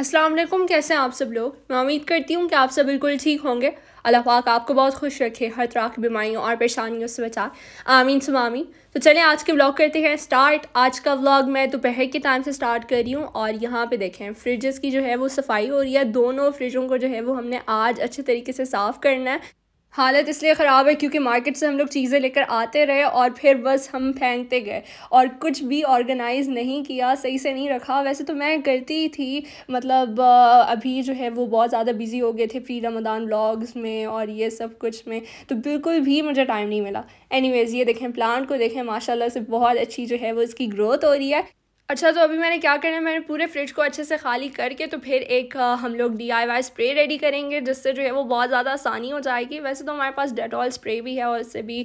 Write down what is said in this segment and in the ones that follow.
अस्सलाम वालेकुम कैसे हैं आप सब लोग मैं उम्मीद करती हूँ कि आप सब बिल्कुल ठीक होंगे अल्लाह पाक आपको बहुत खुश रखे हर तरह की बीमारियों और परेशानियों से बचाए आमीन सुमामी तो चलें आज के व्लॉग करते हैं स्टार्ट आज का व्लॉग मैं दोपहर के टाइम से स्टार्ट कर रही हूँ और यहाँ पे देखें फ्रिजेस की जो है वो सफाई हो रही है दोनों फ्रिजों को जो है वो हमने आज अच्छे तरीके से साफ़ करना है हालत इसलिए ख़राब है क्योंकि मार्केट से हम लोग चीज़ें लेकर आते रहे और फिर बस हम फेंकते गए और कुछ भी ऑर्गेनाइज नहीं किया सही से नहीं रखा वैसे तो मैं करती थी मतलब अभी जो है वो बहुत ज़्यादा बिज़ी हो गए थे फ्री रमदान ब्लॉग्स में और ये सब कुछ में तो बिल्कुल भी मुझे टाइम नहीं मिला एनीवेज़ ये देखें प्लांट को देखें माशाल्लाह से बहुत अच्छी जो है वो इसकी ग्रोथ हो रही है अच्छा तो अभी मैंने क्या करना है मैंने पूरे फ्रिज को अच्छे से खाली करके तो फिर एक हम लोग D I Y spray ready करेंगे जिससे जो है वो बहुत ज़्यादा आसानी हो जाएगी वैसे तो हमारे पास डेटॉल स्प्रे भी है और इससे भी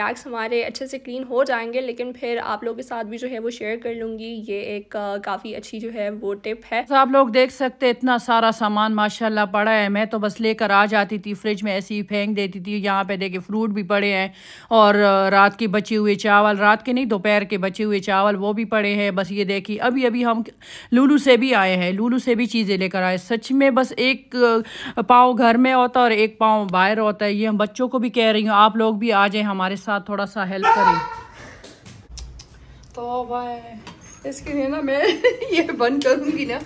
रैक्स हमारे अच्छे से क्लीन हो जाएंगे लेकिन फिर आप लोगों के साथ भी जो है वो शेयर कर लूँगी ये एक काफ़ी अच्छी जो है वो टिप है तो आप लोग देख सकते इतना सारा सामान माशाला पड़ा है मैं तो बस लेकर आ जाती थी फ्रिज में ऐसी ही फेंक देती थी यहाँ पर देखे फ्रूट भी पड़े हैं और रात के बचे हुए चावल रात के नहीं दोपहर के बचे हुए चावल वो भी पड़े हैं बस ये ये देखिए अभी अभी हम लूलू से भी आए हैं लूलू से भी चीज़ें लेकर आए सच में बस एक पाँव घर में होता है और एक पाँव बाहर होता है ये हम बच्चों को भी कह रही हूँ आप लोग भी आ जाए हमारे साथ थोड़ा सा हेल्प करें तो भाई इसके लिए ना मैं ये बंद करूंगी ना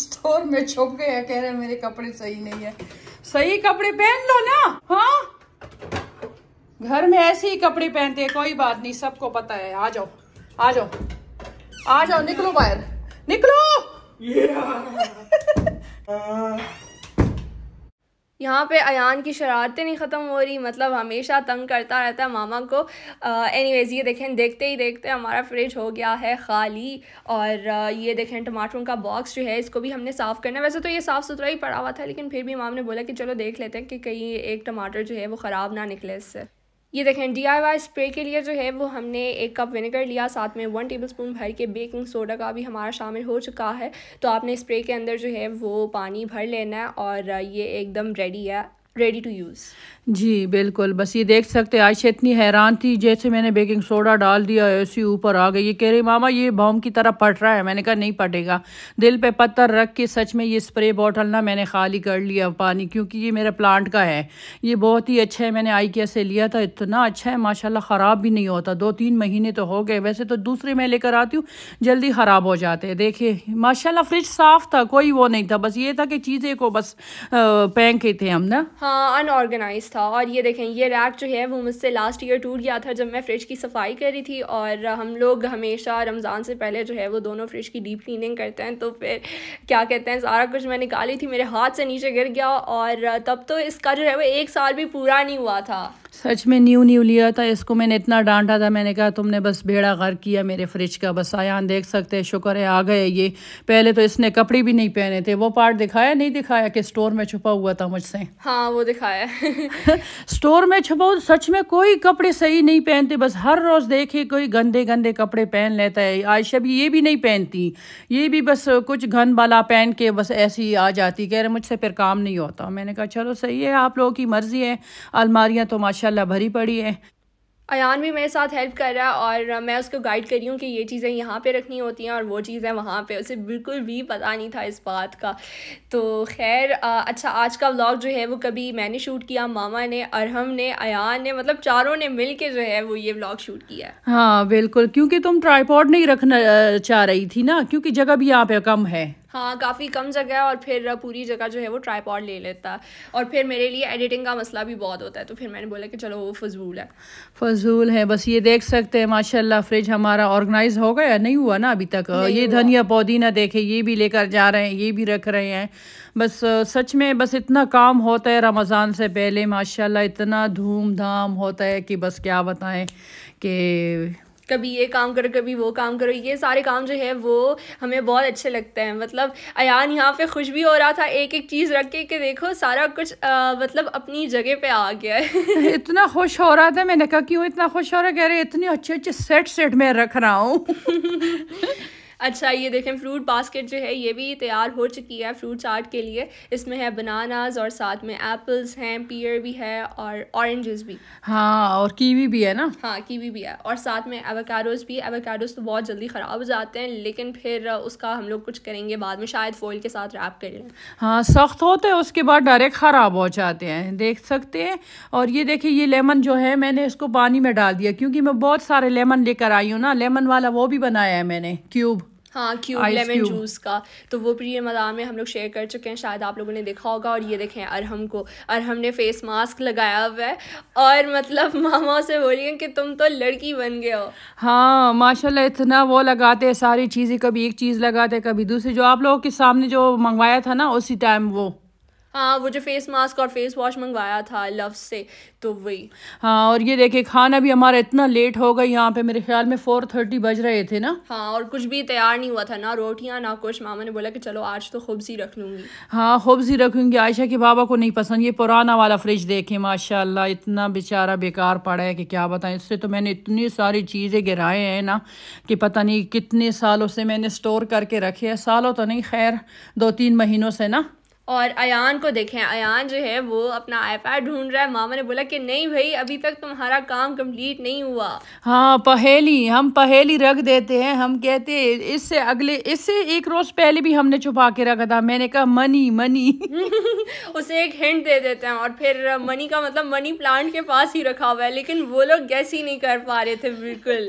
स्टोर में छुप गए कह रहे मेरे कपड़े सही नहीं है सही कपड़े पहन लो ना हाँ घर में ऐसे ही कपड़े पहनते हैं कोई बात नहीं सबको पता है आ जाओ आ जाओ आ जाओ निकलो बाहर निकलो यहाँ पे अयान की शरारतें नहीं ख़त्म हो रही मतलब हमेशा तंग करता रहता है मामा को एनी वेज़ ये देखें देखते ही देखते हमारा फ्रिज हो गया है खाली और आ, ये देखें टमाटरों का बॉक्स जो है इसको भी हमने साफ़ करना है वैसे तो ये साफ़ सुथरा ही पड़ा हुआ था लेकिन फिर भी मामा ने बोला कि चलो देख लेते हैं कि कहीं एक टमाटर जो है वो ख़राब ना निकले इससे ये देखें डी आई स्प्रे के लिए जो है वो हमने एक कप विनेगर लिया साथ में वन टेबल स्पून भर के बेकिंग सोडा का भी हमारा शामिल हो चुका है तो आपने स्प्रे के अंदर जो है वो पानी भर लेना है और ये एकदम रेडी है रेडी टू यूज़ जी बिल्कुल बस ये देख सकते आयशा इतनी हैरान थी जैसे मैंने बेकिंग सोडा डाल दिया ऐसी ऊपर आ गई ये कह रही मामा ये बॉम की तरह पट रहा है मैंने कहा नहीं पटेगा दिल पे पत्थर रख के सच में ये स्प्रे बॉटल ना मैंने खाली कर लिया पानी क्योंकि ये मेरे प्लांट का है ये बहुत ही अच्छा है मैंने आई से लिया था इतना अच्छा है माशाला ख़राब भी नहीं होता दो तीन महीने तो हो गए वैसे तो दूसरे मैं लेकर आती हूँ जल्दी ख़राब हो जाते हैं देखिए माशाला फ्रिज साफ़ था कोई वो नहीं था बस ये था कि चीज़ें को बस फेंके थे हम ना हाँ अनऑर्गेनाइज था और ये देखें ये रैक जो है वो मुझसे लास्ट ईयर टूट गया था जब मैं फ्रिज की सफाई कर रही थी और हम लोग हमेशा रमज़ान से पहले जो है वो दोनों फ्रिज की डीप क्लीनिंग करते हैं तो फिर क्या कहते हैं सारा कुछ मैं निकाली थी मेरे हाथ से नीचे गिर गया और तब तो इसका जो है वो एक साल भी पूरा नहीं हुआ था सच में न्यू न्यू लिया था इसको मैंने इतना डांटा था मैंने कहा तुमने बस बेड़ा घर किया मेरे फ्रिज का बस आयान देख सकते हैं शुक्र है आ गए ये पहले तो इसने कपड़े भी नहीं पहने थे वो पार्ट दिखाया नहीं दिखाया कि स्टोर में छुपा हुआ था मुझसे हाँ वो दिखाया स्टोर में छुपा हुआ सच में कोई कपड़े सही नहीं पहनते बस हर रोज़ देखे कोई गंदे गंदे कपड़े पहन लेता है आयशा भी ये भी नहीं पहनती ये भी बस कुछ घन बाला पहन के बस ऐसी आ जाती कह रहे मुझसे फिर काम नहीं होता मैंने कहा चलो सही है आप लोगों की मर्ज़ी है अलमारियाँ तो माशा माशाल्लाह भरी पड़ी है अयान भी मेरे साथ हेल्प कर रहा है और मैं उसको गाइड कर रही हूँ कि ये चीज़ें यहाँ पे रखनी होती हैं और वो चीज़ें वहाँ पे उसे बिल्कुल भी पता नहीं था इस बात का तो खैर अच्छा आज का व्लॉग जो है वो कभी मैंने शूट किया मामा ने अरहम ने अयान ने मतलब चारों ने मिल के जो है वो ये व्लॉग शूट किया है हाँ बिल्कुल क्योंकि तुम ट्राईपॉड नहीं रखना चाह रही थी ना क्योंकि जगह भी यहाँ पे कम है हाँ काफ़ी कम जगह है और फिर पूरी जगह जो है वो ट्राईपॉड ले लेता और फिर मेरे लिए एडिटिंग का मसला भी बहुत होता है तो फिर मैंने बोला कि चलो वो फजूल है फजूल है बस ये देख सकते हैं माशाल्लाह फ्रिज हमारा ऑर्गेनाइज हो गया नहीं हुआ ना अभी तक ये धनिया ना देखे ये भी लेकर जा रहे हैं ये भी रख रहे हैं बस सच में बस इतना काम होता है रमज़ान से पहले माशाल्लाह इतना धूमधाम होता है कि बस क्या बताएं कि कभी ये काम करो कभी वो काम करो ये सारे काम जो है वो हमें बहुत अच्छे लगते हैं मतलब अयान यहाँ पे खुश भी हो रहा था एक एक चीज़ रख के कि देखो सारा कुछ आ, मतलब अपनी जगह पे आ गया है इतना खुश हो रहा था मैंने कहा क्यों इतना खुश हो रहा कह रहे इतने अच्छे अच्छे सेट सेट में रख रहा हूँ अच्छा ये देखें फ्रूट बास्केट जो है ये भी तैयार हो चुकी है फ्रूट चाट के लिए इसमें है बनानाज और साथ में एप्पल्स हैं पियर भी है और ऑरेंजेस भी हाँ और कीवी भी है ना हाँ कीवी भी है और साथ में एवोकाडोज भी एवोकाडोज तो बहुत जल्दी ख़राब हो जाते हैं लेकिन फिर उसका हम लोग कुछ करेंगे बाद में शायद फॉइल के साथ रैप कर लें हाँ सख्त होते हैं उसके बाद डायरेक्ट ख़राब हो जाते हैं देख सकते हैं और ये देखिए ये लेमन जो है मैंने इसको पानी में डाल दिया क्योंकि मैं बहुत सारे लेमन लेकर आई हूँ ना लेमन वाला वो भी बनाया है मैंने क्यूब हाँ क्यूब लेमन जूस का तो वो प्रिय मदान में हम लोग शेयर कर चुके हैं शायद आप लोगों ने देखा होगा और ये देखें अरहम को अरहम ने फेस मास्क लगाया हुआ है और मतलब मामा से बोलिए कि तुम तो लड़की बन गए हो हाँ माशाल्लाह इतना वो लगाते सारी चीज़ें कभी एक चीज़ लगाते कभी दूसरी जो आप लोगों के सामने जो मंगवाया था ना उसी टाइम वो हाँ वो जो फेस मास्क और फेस वॉश मंगवाया था लव से तो वही हाँ और ये देखे खाना भी हमारा इतना लेट हो गया यहाँ पे मेरे ख्याल में फोर थर्टी बज रहे थे ना हाँ और कुछ भी तैयार नहीं हुआ था ना रोटियाँ ना कुछ मामा ने बोला कि चलो आज तो सी रख लूँगी हाँ सी रखूँगी आयशा के बाबा को नहीं पसंद ये पुराना वाला फ्रिज देखे माशा इतना बेचारा बेकार पड़ा है कि क्या बताएं इससे तो मैंने इतनी सारी चीज़ें गिराए हैं ना कि पता नहीं कितने सालों से मैंने स्टोर करके रखे है सालों तो नहीं खैर दो तीन महीनों से ना और अयान को देखें अयान जो है वो अपना आईपैड ढूंढ रहा है मामा ने बोला कि नहीं भाई अभी तक तुम्हारा काम कंप्लीट नहीं हुआ हाँ पहेली हम पहेली रख देते हैं हम कहते हैं इससे अगले इससे एक रोज़ पहले भी हमने छुपा के रखा था मैंने कहा मनी मनी उसे एक हिंट दे देते हैं और फिर मनी का मतलब मनी प्लांट के पास ही रखा हुआ है लेकिन वो लोग गैस ही नहीं कर पा रहे थे बिल्कुल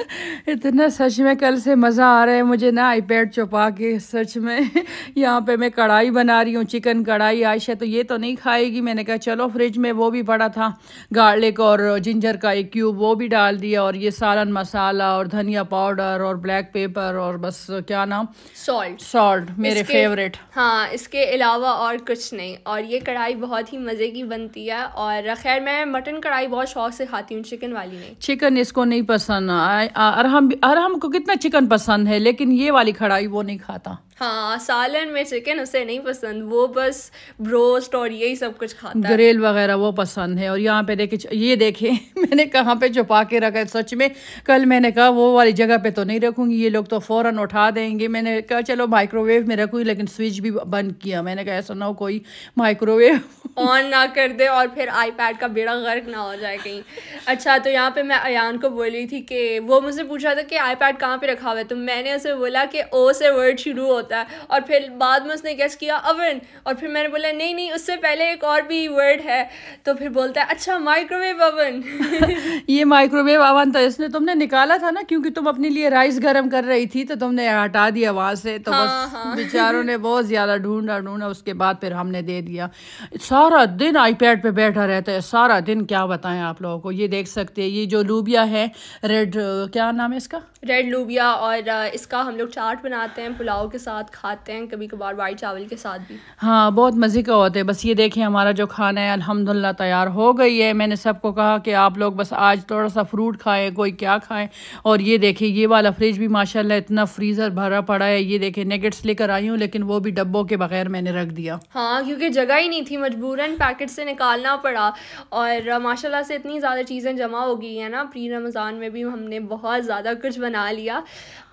इतना सच में कल से मज़ा आ रहा है मुझे ना आईपैड छुपा के सच में यहाँ पे मैं कढ़ाई बना रही हूँ चिकन कढ़ाई आयशा तो ये तो नहीं खाएगी मैंने कहा चलो फ्रिज में वो भी पड़ा था गार्लिक और जिंजर का एक क्यूब वो भी डाल दिया और ये सालन मसाला और धनिया पाउडर और ब्लैक पेपर और बस क्या नाम सॉल्ट सॉल्ट मेरे फेवरेट हाँ इसके अलावा और कुछ नहीं और ये कढ़ाई बहुत ही मज़े की बनती है और खैर मैं मटन कढ़ाई बहुत शौक से खाती हूँ चिकन वाली नहीं चिकन इसको नहीं पसंद अरहम अरहम को कितना चिकन पसंद है लेकिन ये वाली कढ़ाई वो नहीं खाता हाँ सालन में चिकन उसे नहीं पसंद वो बस ब्रोस्ट और यही सब कुछ खाता ग्रेल वगैरह वो पसंद है और यहाँ पे देखे ये देखे मैंने कहाँ पे छुपा के रखा है सच में कल मैंने कहा वो वाली जगह पे तो नहीं रखूँगी ये लोग तो फ़ौर उठा देंगे मैंने कहा चलो माइक्रोवेव में रखूँगी लेकिन स्विच भी बंद किया मैंने कहा ऐसा ना हो कोई माइक्रोवेव ऑन ना कर दे और फिर आईपैड का बेड़ा गर्क ना हो जाए कहीं अच्छा तो यहाँ पे मैं अयान को बोली थी कि वो मुझसे पूछा था कि आईपैड कहाँ पे रखा हुआ है तो मैंने उसे बोला कि ओ से वर्ड शुरू होता है और फिर बाद में उसने गेस किया अवन और फिर मैंने बोला नहीं नहीं उससे पहले एक और भी वर्ड है तो फिर बोलता है अच्छा माइक्रोवेव अवन ये माइक्रोवेव अवन था इसने तुमने निकाला था ना क्योंकि तुम अपने लिए राइस गर्म कर रही थी तो तुमने हटा दिया वहाँ से तो बस हाँ।, हाँ। बेचारों ने बहुत ज़्यादा ढूंढा ढूंढा उसके बाद फिर हमने दे दिया सारा दिन आईपैड पे बैठा रहता है सारा दिन क्या बताएं आप लोगों को ये देख सकते हैं ये जो लूबिया है रेड क्या नाम है इसका रेड लूबिया और इसका हम लोग चाट बनाते हैं पुलाव के साथ खाते हैं कभी कभार वाइट चावल के साथ भी हाँ बहुत मज़े का होता है बस ये देखें हमारा जो खाना है अलहमदिल्ला तैयार हो गई है मैंने सबको कहा कि आप लोग बस आज थोड़ा सा फ्रूट खाएं कोई क्या खाएं और ये देखें ये वाला फ्रिज भी माशाल्लाह इतना फ्रीज़र भरा पड़ा है ये देखें नेगेट्स लेकर आई हूँ लेकिन वो भी डब्बों के बगैर मैंने रख दिया हाँ क्योंकि जगह ही नहीं थी मजबूरन पैकेट से निकालना पड़ा और माशाला से इतनी ज़्यादा चीज़ें जमा हो गई हैं ना प्री रमज़ान में भी हमने बहुत ज़्यादा कुछ बना बना लिया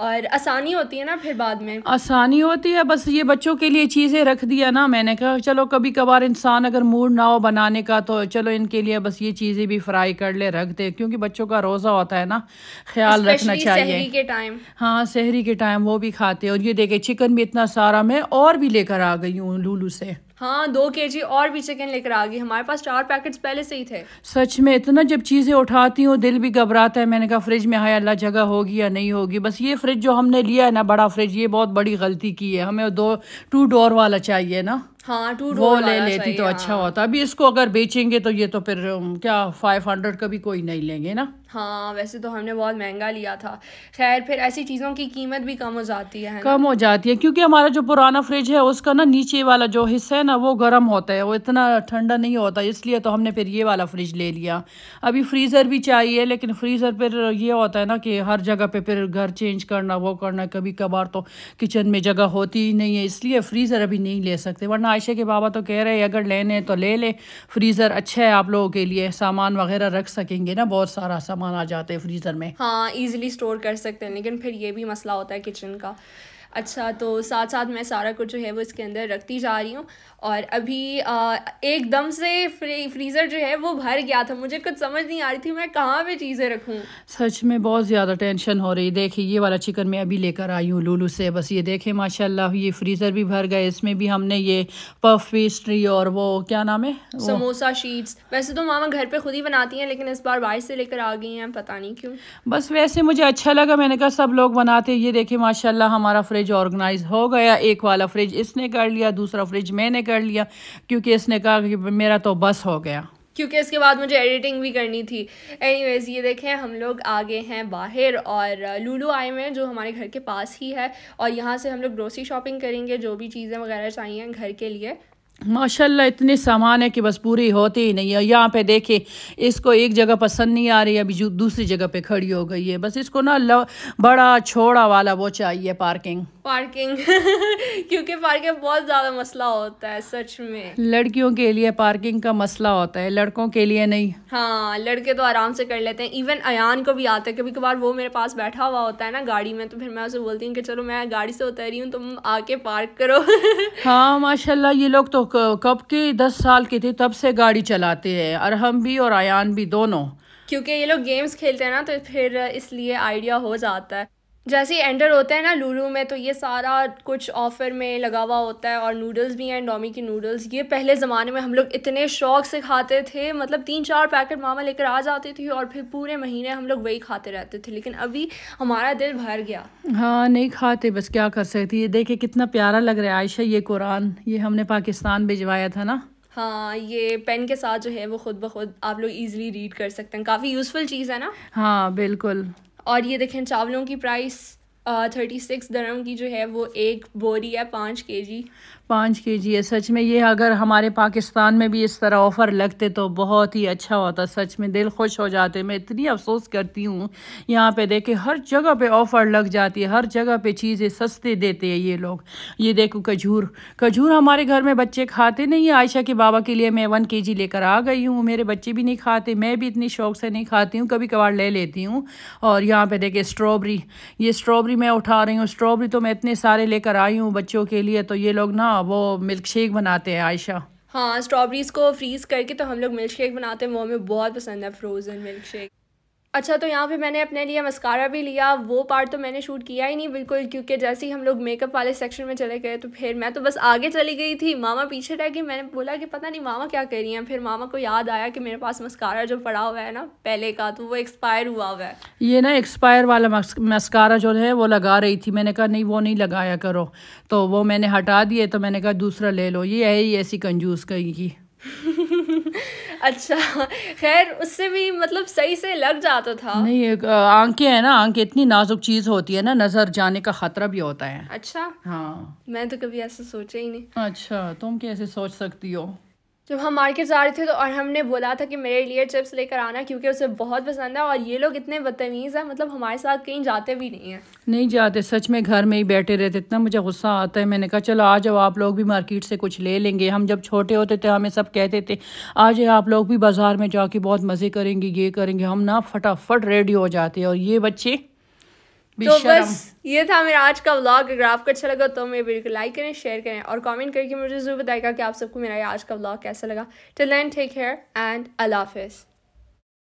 और आसानी होती है ना फिर बाद में आसानी होती है बस ये बच्चों के लिए चीज़ें रख दिया ना मैंने कहा चलो कभी कभार इंसान अगर मूड ना हो बनाने का तो चलो इनके लिए बस ये चीज़ें भी फ्राई कर ले रख दे क्योंकि बच्चों का रोज़ा होता है ना ख्याल रखना चाहिए सहरी के टाइम हाँ शहरी के टाइम वो भी खाते और ये देखे चिकन भी इतना सारा मैं और भी लेकर आ गई हूँ लूलू से हाँ दो के जी और भी चिकन लेकर आ गई हमारे पास चार पैकेट्स पहले से ही थे सच में इतना जब चीज़ें उठाती हूँ दिल भी घबराता है मैंने कहा फ्रिज में हाय अल्लाह जगह होगी या नहीं होगी बस ये फ्रिज जो हमने लिया है ना बड़ा फ्रिज ये बहुत बड़ी गलती की है हमें दो टू डोर वाला चाहिए ना हाँ टू वो ले लेती तो अच्छा हाँ। होता अभी इसको अगर बेचेंगे तो ये तो फिर क्या फाइव हंड्रेड का भी कोई नहीं लेंगे ना हाँ वैसे तो हमने बहुत महंगा लिया था खैर फिर ऐसी चीज़ों की कीमत भी कम हो जाती है कम हो जाती है क्योंकि हमारा जो पुराना फ्रिज है उसका ना नीचे वाला जो हिस्सा है ना वो गर्म होता है वो इतना ठंडा नहीं होता इसलिए तो हमने फिर ये वाला फ्रिज ले लिया अभी फ्रीज़र भी चाहिए लेकिन फ्रीज़र फिर ये होता है ना कि हर जगह पर फिर घर चेंज करना वो करना कभी कभार तो किचन में जगह होती ही नहीं है इसलिए फ्रीज़र अभी नहीं ले सकते वरना आयशा के बाबा तो कह रहे हैं अगर लेने तो ले लें फ्रीज़र अच्छा है आप लोगों के लिए सामान वगैरह रख सकेंगे ना बहुत सारा सामान सामान आ जाते हैं फ्रीज़र में हाँ ईजिली स्टोर कर सकते हैं लेकिन फिर ये भी मसला होता है किचन का अच्छा तो साथ साथ मैं सारा कुछ जो है वो इसके अंदर रखती जा रही हूँ और अभी एकदम से फ्री फ्रीज़र जो है वो भर गया था मुझे कुछ समझ नहीं आ रही थी मैं कहाँ पे चीज़ें रखूँ सच में बहुत ज़्यादा टेंशन हो रही देखिए ये वाला चिकन मैं अभी लेकर आई हूँ लूलू से बस ये देखें माशाल्लाह ये फ्रीज़र भी भर गए इसमें भी हमने ये पफ पेस्ट्री और वो क्या नाम है समोसा शीट्स वैसे तो मामा घर पर खुद ही बनाती हैं लेकिन इस बार बाहर से लेकर आ गई हैं पता नहीं क्यों बस वैसे मुझे अच्छा लगा मैंने कहा सब लोग बनाते ये देखें माशाला हमारा फ्रिज फ्रिज ऑर्गेनाइज हो गया एक वाला फ्रिज इसने कर लिया दूसरा फ्रिज मैंने कर लिया क्योंकि इसने कहा कि मेरा तो बस हो गया क्योंकि इसके बाद मुझे एडिटिंग भी करनी थी एनीवेज ये देखें हम लोग आगे हैं बाहर और लूलू आए हुए हैं जो हमारे घर के पास ही है और यहाँ से हम लोग ग्रोसरी शॉपिंग करेंगे जो भी चीज़ें वगैरह चाहिए घर के लिए माशाल्लाह इतने सामान है कि बस पूरी होती ही नहीं है यहाँ पे देखिए इसको एक जगह पसंद नहीं आ रही अभी दूसरी जगह पे खड़ी हो गई है बस इसको ना बड़ा छोड़ा वाला वो चाहिए पार्किंग पार्किंग क्योंकि पार्किंग बहुत ज़्यादा मसला होता है सच में लड़कियों के लिए पार्किंग का मसला होता है लड़कों के लिए नहीं हाँ लड़के तो आराम से कर लेते हैं इवन अयान को भी आता है कभी कभार वो मेरे पास बैठा हुआ होता है ना गाड़ी में तो फिर मैं उसे बोलती हूँ कि चलो मैं गाड़ी से उतर रही हूँ तुम आके पार्क करो हाँ माशाल्लाह ये लोग तो कब के दस साल के थे तब से गाड़ी चलाते हैं अरहम भी और अयान भी दोनों क्योंकि ये लोग गेम्स खेलते हैं ना तो फिर इसलिए आइडिया हो जाता है जैसे ही एंटर होते हैं ना लूलू में तो ये सारा कुछ ऑफ़र में लगा हुआ होता है और नूडल्स भी हैं डोमी की नूडल्स ये पहले ज़माने में हम लोग इतने शौक से खाते थे मतलब तीन चार पैकेट मामा लेकर आ जाती थी और फिर पूरे महीने हम लोग वही खाते रहते थे लेकिन अभी हमारा दिल भर गया हाँ नहीं खाते बस क्या कर सकती ये देखे कितना प्यारा लग रहा है आयशा ये कुरान ये हमने पाकिस्तान भिजवाया था ना हाँ ये पेन के साथ जो है वो खुद ब खुद आप लोग ईजिली रीड कर सकते हैं काफ़ी यूज़फुल चीज़ है ना हाँ बिल्कुल और ये देखें चावलों की प्राइस थर्टी सिक्स दरम की जो है वो एक बोरी है पाँच के जी पाँच के जी है सच में ये अगर हमारे पाकिस्तान में भी इस तरह ऑफ़र लगते तो बहुत ही अच्छा होता सच में दिल खुश हो जाते मैं इतनी अफसोस करती हूँ यहाँ पे देखे हर जगह पे ऑफ़र लग जाती है हर जगह पे चीज़ें सस्ते देते हैं ये लोग ये देखो खजूर खजूर हमारे घर में बच्चे खाते नहीं है आयशा के बाबा के लिए मैं वन के जी लेकर आ गई हूँ मेरे बच्चे भी नहीं खाते मैं भी इतनी शौक से नहीं खाती हूँ कभी कभार ले लेती हूँ और यहाँ पर देखे स्ट्रॉबेरी ये स्ट्रॉबेरी मैं उठा रही हूँ स्ट्रॉबेरी तो मैं इतने सारे लेकर आई हूँ बच्चों के लिए तो ये लोग ना वो मिल्क शेक बनाते हैं आयशा हाँ स्ट्रॉबेरीज को फ्रीज़ करके तो हम लोग मिल्क शेक बनाते हैं वो हमें बहुत पसंद है फ्रोज़न मिल्क शेक अच्छा तो यहाँ पे मैंने अपने लिए मस्कारा भी लिया वो पार्ट तो मैंने शूट किया ही नहीं बिल्कुल क्योंकि जैसे ही हम लोग मेकअप वाले सेक्शन में चले गए तो फिर मैं तो बस आगे चली गई थी मामा पीछे रह गई मैंने बोला कि पता नहीं मामा क्या कह रही हैं फिर मामा को याद आया कि मेरे पास मस्कारा जो पड़ा हुआ है ना पहले का तो वो एक्सपायर हुआ हुआ है ये ना एक्सपायर वाला मस्कारा जो है वो लगा रही थी मैंने कहा नहीं वो नहीं लगाया करो तो वो मैंने हटा दिए तो मैंने कहा दूसरा ले लो ये है ही ऐसी कंजूस कहीं की अच्छा खैर उससे भी मतलब सही से लग जाता था नहीं आंखें है ना आंखें इतनी नाजुक चीज होती है ना नजर जाने का खतरा भी होता है अच्छा हाँ मैं तो कभी ऐसा सोचा ही नहीं अच्छा तुम कैसे सोच सकती हो जब हम मार्केट जा रहे थे तो और हमने बोला था कि मेरे लिए चिप्स लेकर आना क्योंकि उसे बहुत पसंद है और ये लोग इतने बदतमीज़ हैं मतलब हमारे साथ कहीं जाते भी नहीं हैं नहीं जाते सच में घर में ही बैठे रहते इतना मुझे गुस्सा आता है मैंने कहा चलो आज अब आप लोग भी मार्केट से कुछ ले लेंगे हम जब छोटे होते थे हमें सब कहते थे आज आप लोग भी बाज़ार में जाके बहुत मज़े करेंगे ये करेंगे हम ना फटाफट रेडी हो जाते और ये बच्चे तो बस ये था मेरा आज का व्लॉग अगर आपको अच्छा लगा तो मेरे वीडियो को लाइक करें शेयर करें और कमेंट करके मुझे जरूर बताएगा कि आप सबको मेरा आज का व्लॉग कैसा लगा till then take care and अल्लाह हाफिज़